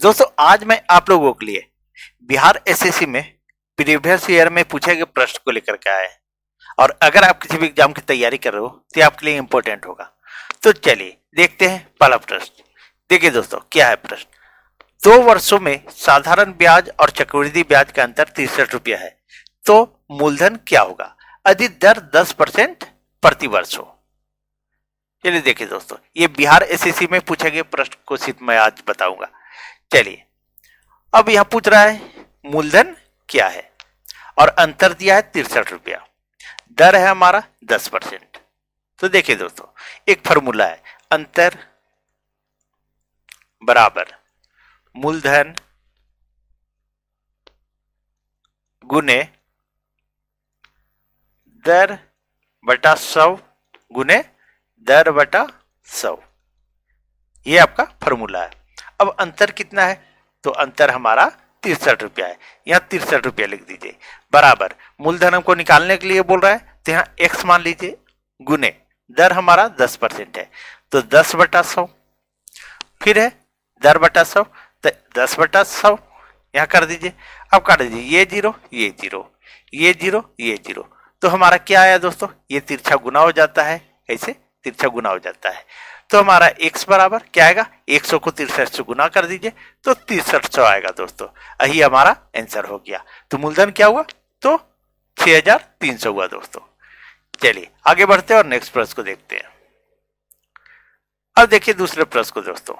दोस्तों आज मैं आप लोगों के लिए बिहार एसएससी में प्रीवियस ईयर में पूछे गए प्रश्न को लेकर के आए और अगर आप किसी भी एग्जाम की तैयारी कर रहे हो तो आपके लिए इंपॉर्टेंट होगा तो चलिए देखते हैं पहला प्रश्न देखिए दोस्तों क्या है प्रश्न दो वर्षों में साधारण ब्याज और चक्रवृद्धि ब्याज का अंतर तिरसठ रुपया है तो मूलधन क्या होगा यदि दर दस परसेंट प्रति वर्ष हो चलिए देखिए दोस्तों ये बिहार एसएससी में पूछे गए प्रश्न को सिर्फ मैं आज बताऊंगा चलिए अब यहां पूछ रहा है मूलधन क्या है और अंतर दिया है तिरसठ रुपया दर है हमारा दस परसेंट तो देखिए दोस्तों एक फॉर्मूला है अंतर बराबर मूलधन गुने दर बटा सौ गुने दर बटा सौ ये आपका फॉर्मूला है अब अंतर कितना है तो अंतर हमारा तिरसठ रुपया है यहाँ तिरसठ रुपया लिख दीजिए बराबर मूलधन हमको निकालने के लिए बोल रहा है तो यहाँ एक्स मान लीजिए गुने दर हमारा दस परसेंट है तो दस बटा सौ फिर है दर बटा सौ तो दस बटा सौ यहाँ कर दीजिए अब काट दीजिए ये जीरो ये जीरो ये जीरो ये जीरो तो हमारा क्या आया दोस्तों ये तिरछा गुना हो जाता है ऐसे तिरछा गुना हो जाता है तो हमारा x बराबर क्या आएगा 100 को तिरसठ से गुना कर दीजिए तो तिरसठ सौ आएगा दोस्तों यही हमारा आंसर हो गया तो मूलधन क्या हुआ तो 6300 हुआ दोस्तों चलिए आगे बढ़ते हैं और नेक्स्ट प्रश्न को देखते हैं अब देखिए दूसरे प्रश्न को दोस्तों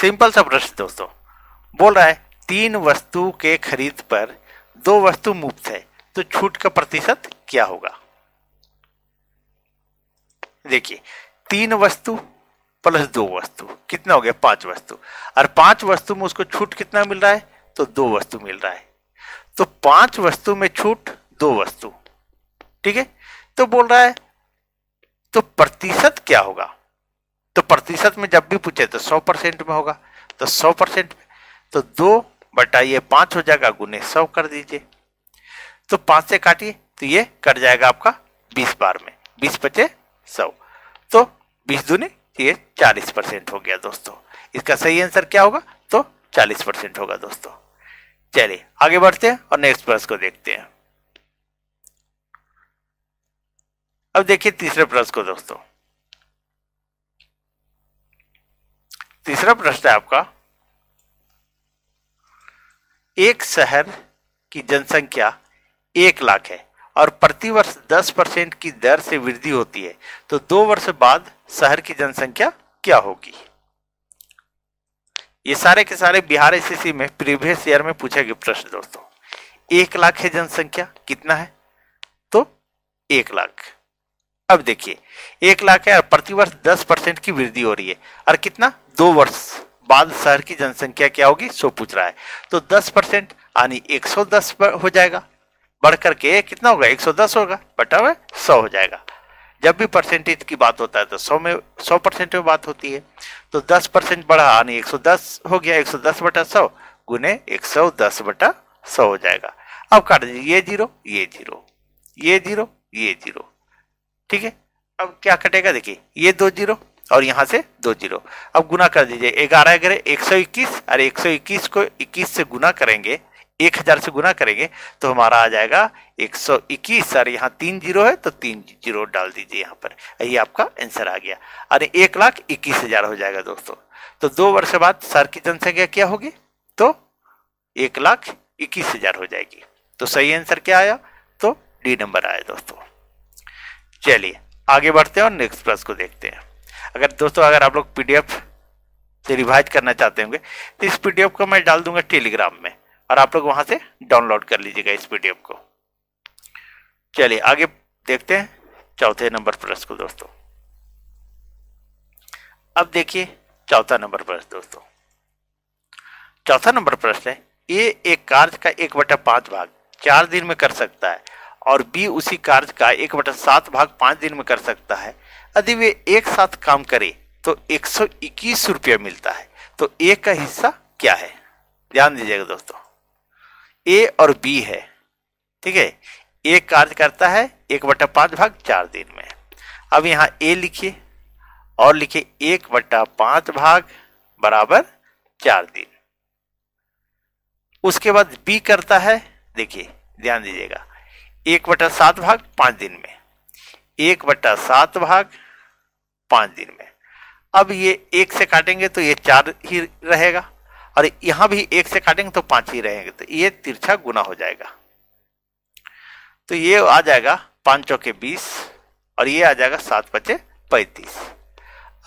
सिंपल सा प्रश्न दोस्तों बोल रहा है तीन वस्तु के खरीद पर दो वस्तु मुफ्त है तो छूट का प्रतिशत क्या होगा देखिए तीन वस्तु प्लस दो वस्तु कितना हो गया पांच वस्तु और पांच वस्तु में उसको छूट कितना मिल रहा है तो दो वस्तु मिल रहा है तो पांच वस्तु में छूट दो वस्तु ठीक है तो बोल रहा है तो प्रतिशत क्या होगा तो प्रतिशत में जब भी पूछे तो सौ परसेंट में होगा तो सौ परसेंट तो दो बटाइए पांच हो जाएगा गुने सौ कर दीजिए तो पांच से काटिए तो ये कट जाएगा आपका बीस बार में बीस पचे सौ तो बीस दूने ये चालीस परसेंट हो गया दोस्तों इसका सही आंसर क्या होगा तो चालीस परसेंट होगा दोस्तों चलिए आगे बढ़ते हैं और नेक्स्ट प्रश्न को देखते हैं अब देखिए तीसरे प्रश्न को दोस्तों तीसरा प्रश्न है आपका एक शहर की जनसंख्या एक लाख है और प्रतिवर्ष 10 परसेंट की दर से वृद्धि होती है तो दो वर्ष बाद शहर की जनसंख्या क्या होगी ये सारे के सारे बिहार एसएससी में प्रीवियस ईयर में पूछे गए प्रश्न दोस्तों एक लाख है जनसंख्या कितना है तो एक लाख अब देखिए एक लाख है और प्रतिवर्ष दस परसेंट की वृद्धि हो रही है और कितना दो वर्ष बाद शहर की जनसंख्या क्या होगी सो पूछ रहा है तो दस परसेंट यानी एक सौ दस हो जाएगा बढ़ करके कितना होगा 110 होगा बटा हुआ सौ हो जाएगा जब भी परसेंटेज की बात होता है तो 100 में 100 परसेंट में बात होती है तो 10 परसेंट बढ़ा यानी 110 हो गया 110 बटा सौ गुने दस बटा सौ हो जाएगा अब काट दीजिए ये जीरो ये जीरो ये जीरो ये जीरो ठीक है अब क्या कटेगा देखिए ये दो जीरो और यहां से दो जीरो अब गुना कर दीजिए ग्यारह ग्यारह एक सौ इक्कीस और एक सौ इक्कीस को इक्कीस से गुना करेंगे एक हजार से गुना करेंगे तो हमारा आ जाएगा एक सौ इक्कीस सर यहाँ तीन जीरो है तो तीन जीरो डाल दीजिए यहाँ पर यही आपका आंसर आ गया अरे एक लाख इक्कीस हजार हो जाएगा दोस्तों तो दो वर्ष बाद सर की जनसंख्या क्या होगी तो एक लाख इक्कीस हजार हो जाएगी तो सही आंसर क्या आया तो डी नंबर आया दोस्तों चलिए आगे बढ़ते हैं और नेक्स्ट प्लस को देखते हैं अगर दोस्तों अगर आप लोग पीडीएफ से रिवाइज करना चाहते होंगे तो इस पीडीएफ को मैं डाल दूंगा टेलीग्राम में और आप लोग वहां से डाउनलोड कर लीजिएगा इस पीडीएफ को चलिए आगे देखते हैं चौथे नंबर प्रश्न को दोस्तों अब देखिए चौथा नंबर प्रश्न दोस्तों चौथा नंबर प्रश्न है ए एक कार्य का एक बटा पांच भाग चार दिन में कर सकता है और बी उसी कार्य का एक बटा सात भाग पांच दिन में कर सकता है यदि वे एक साथ काम करें तो एक सौ इक्कीस रुपया मिलता है तो ए का हिस्सा क्या है ध्यान दीजिएगा दोस्तों ए और बी है ठीक है एक कार्य करता है एक बटा पाँच भाग चार दिन में अब यहाँ ए लिखिए और लिखिए एक बटा पाँच भाग बराबर चार दिन उसके बाद बी करता है देखिए ध्यान दीजिएगा एक बटा सात भाग पाँच दिन में एक बटा सात भाग पाँच दिन में अब ये एक से काटेंगे तो ये चार ही रहेगा और यहां भी एक से काटेंगे तो पांच ही रहेंगे तो ये तिरछा गुना हो जाएगा तो ये आ जाएगा पांच चौके बीस और ये आ जाएगा सात पचे पैतीस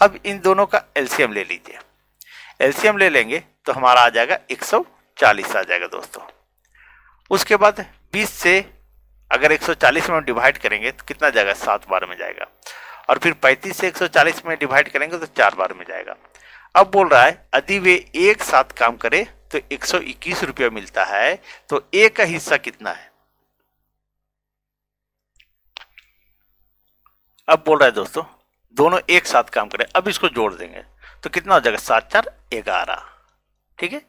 अब इन दोनों का एलसीएम ले लीजिए एलसीएम ले लेंगे तो हमारा आ जाएगा एक सौ चालीस आ जाएगा दोस्तों उसके बाद बीस से अगर एक सौ चालीस में डिवाइड करेंगे तो कितना जाएगा सात बार में जाएगा और फिर पैंतीस से एक सौ चालीस में डिवाइड करेंगे तो चार बार में जाएगा अब बोल रहा है यदि वे एक साथ काम करे तो एक सौ इक्कीस रुपया मिलता है तो ए का हिस्सा कितना है अब बोल रहा है दोस्तों दोनों एक साथ काम करें अब इसको जोड़ देंगे तो कितना हो जाएगा सात चार ग्यारह ठीक है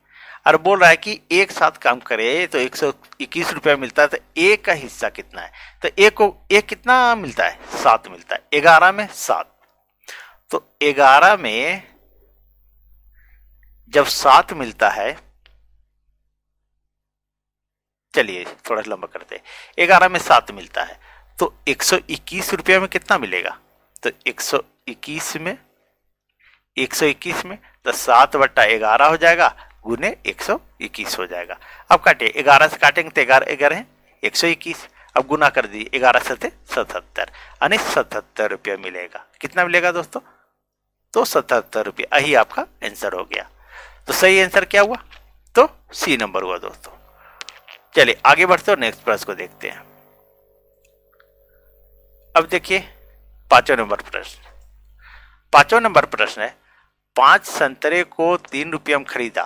और बोल रहा है कि एक साथ काम करे तो एक सौ इक्कीस रुपया मिलता है तो एक का हिस्सा कितना है तो एक को एक कितना मिलता है सात मिलता है ग्यारह में सात तो ग्यारह में जब सात मिलता है चलिए थोड़ा लंबा करते हैं ग्यारह में सात मिलता है तो एक सौ इक्कीस रुपया में कितना मिलेगा तो एक सौ इक्कीस में एक सौ इक्कीस में तो सात बट्टा ग्यारह हो जाएगा गुने एक सौ इक्कीस हो जाएगा अब काटिए ग्यारह से काटेंगे तो ग्यारह ग्यारह है एक सौ इक्कीस अब गुना कर दीजिए ग्यारह सत्य सतहत्तर यानी सतहत्तर रुपया मिलेगा कितना मिलेगा दोस्तों तो सतहत्तर रुपया यही आपका आंसर हो गया तो सही आंसर क्या हुआ तो सी नंबर हुआ दोस्तों चलिए आगे बढ़ते और नेक्स्ट प्रश्न को देखते हैं अब देखिए पांचवा नंबर प्रश्न पांचवा नंबर प्रश्न है पांच संतरे को तीन रुपये में खरीदा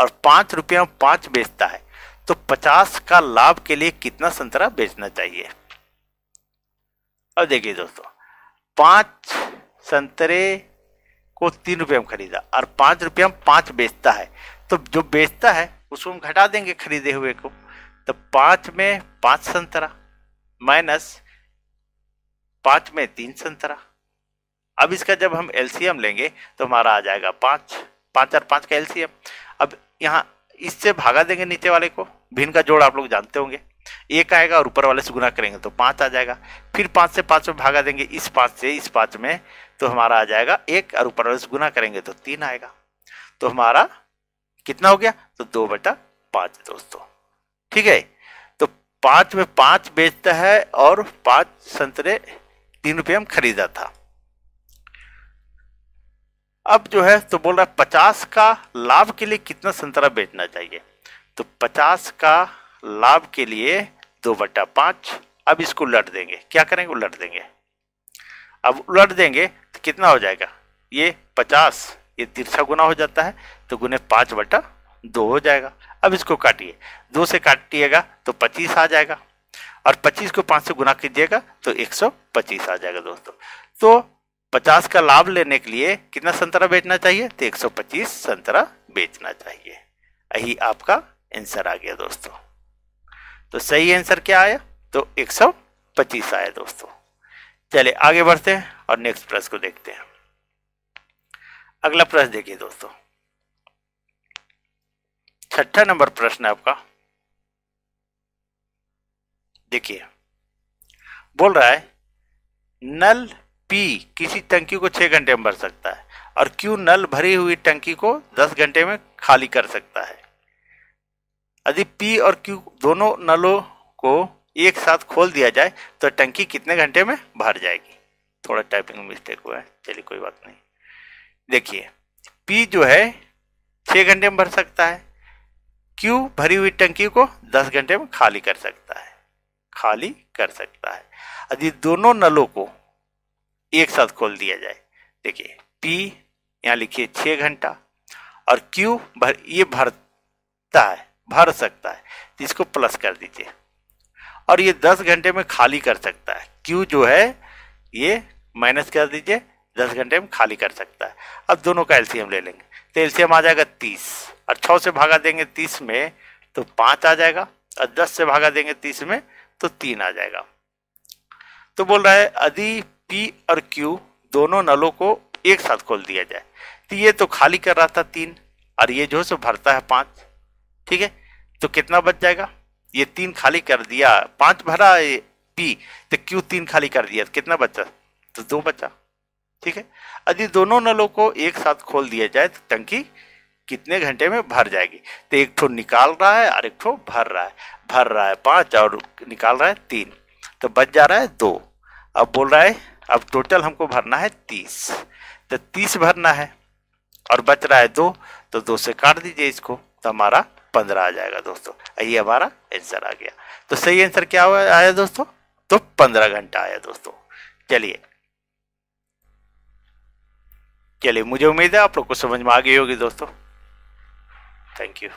और पांच रुपये में पांच बेचता है तो पचास का लाभ के लिए कितना संतरा बेचना चाहिए अब देखिए दोस्तों पांच संतरे को तीन रुपये में खरीदा और पाँच रुपये में पाँच बेचता है तो जो बेचता है उसको हम घटा देंगे खरीदे हुए को तो पाँच में पाँच संतरा माइनस पाँच में तीन संतरा अब इसका जब हम एलसीएम लेंगे तो हमारा आ जाएगा पाँच पाँच और पाँच का एलसीएम अब यहाँ इससे भागा देंगे नीचे वाले को भिन्न का जोड़ आप लोग जानते होंगे एक आएगा और ऊपर वाले से गुना करेंगे तो पाँच आ जाएगा फिर पाँच से पाँच में भागा देंगे इस पाँच से इस पाँच में तो हमारा आ जाएगा एक और ऊपर वाले से गुना करेंगे तो तीन आएगा तो हमारा कितना हो गया तो दो बटा पाँच दोस्तों ठीक है तो पाँच में पाँच बेचता है और पाँच संतरे तीन रुपये हम खरीदा था अब जो है तो बोल रहा है पचास का लाभ के लिए कितना संतरा बेचना चाहिए तो पचास का लाभ के लिए दो बट्टा पाँच अब इसको उलट देंगे क्या करेंगे उलट देंगे अब उलट देंगे तो कितना हो जाएगा ये पचास ये तिरछा गुना हो जाता है तो गुने पाँच बटा दो हो जाएगा अब इसको काटिए दो से काटिएगा तो पच्चीस आ जाएगा और पच्चीस को पाँच से गुना कीजिएगा तो एक सौ पच्चीस आ जाएगा दोस्तों तो पचास का लाभ लेने के लिए कितना संतरा बेचना चाहिए तो एक सौ पच्चीस संतरा बेचना चाहिए यही आपका आंसर आ गया दोस्तों तो सही आंसर क्या आया तो 125 आया दोस्तों चले आगे बढ़ते हैं और नेक्स्ट प्रश्न को देखते हैं अगला प्रश्न देखिए दोस्तों छठा नंबर प्रश्न है आपका देखिए बोल रहा है नल पी किसी टंकी को छह घंटे में भर सकता है और क्यों नल भरी हुई टंकी को दस घंटे में खाली कर सकता है यदि पी और क्यू दोनों नलों को एक साथ खोल दिया जाए तो टंकी कितने घंटे में भर जाएगी थोड़ा टाइपिंग मिस्टेक हुआ है चलिए कोई बात नहीं देखिए पी जो है छः घंटे में भर सकता है क्यू भरी हुई टंकी को दस घंटे में खाली कर सकता है खाली कर सकता है यदि दोनों नलों को एक साथ खोल दिया जाए देखिए पी यहाँ लिखिए छः घंटा और क्यू भर ये भरता है भर सकता है तो इसको प्लस कर दीजिए और ये दस घंटे में खाली कर सकता है क्यू जो है ये माइनस कर दीजिए दस घंटे में खाली कर सकता है अब दोनों का एलसीएम ले लेंगे तो एलसीएम आ जाएगा तीस और छः से भागा देंगे तीस में तो पाँच आ जाएगा और दस से भागा देंगे तीस में तो तीन आ जाएगा तो बोल रहा है यदि पी और क्यू दोनों नलों को एक साथ खोल दिया जाए तो ये तो खाली कर रहा था तीन और ये जो है सो भरता है पाँच ठीक है तो कितना बच जाएगा ये तीन खाली कर दिया पांच भरा पी तो क्यू तीन खाली कर दिया कितना बचा तो दो बचा ठीक है यदि दोनों नलों को एक साथ खोल दिया जाए तो टंकी कितने घंटे में भर जाएगी तो एक ठो निकाल रहा है और एक ठो भर रहा है भर रहा है पाँच और निकाल रहा है तीन तो बच जा रहा है दो अब बोल रहा है अब टोटल हमको भरना है तीस तो तीस भरना है और बच रहा है दो तो दो से काट दीजिए इसको तो हमारा पंद्रह आ जाएगा दोस्तों यही हमारा आंसर आ गया तो सही आंसर क्या हुआ आया दोस्तों तो पंद्रह घंटा आया दोस्तों चलिए चलिए मुझे उम्मीद है आप लोग को समझ में आ गई होगी दोस्तों थैंक यू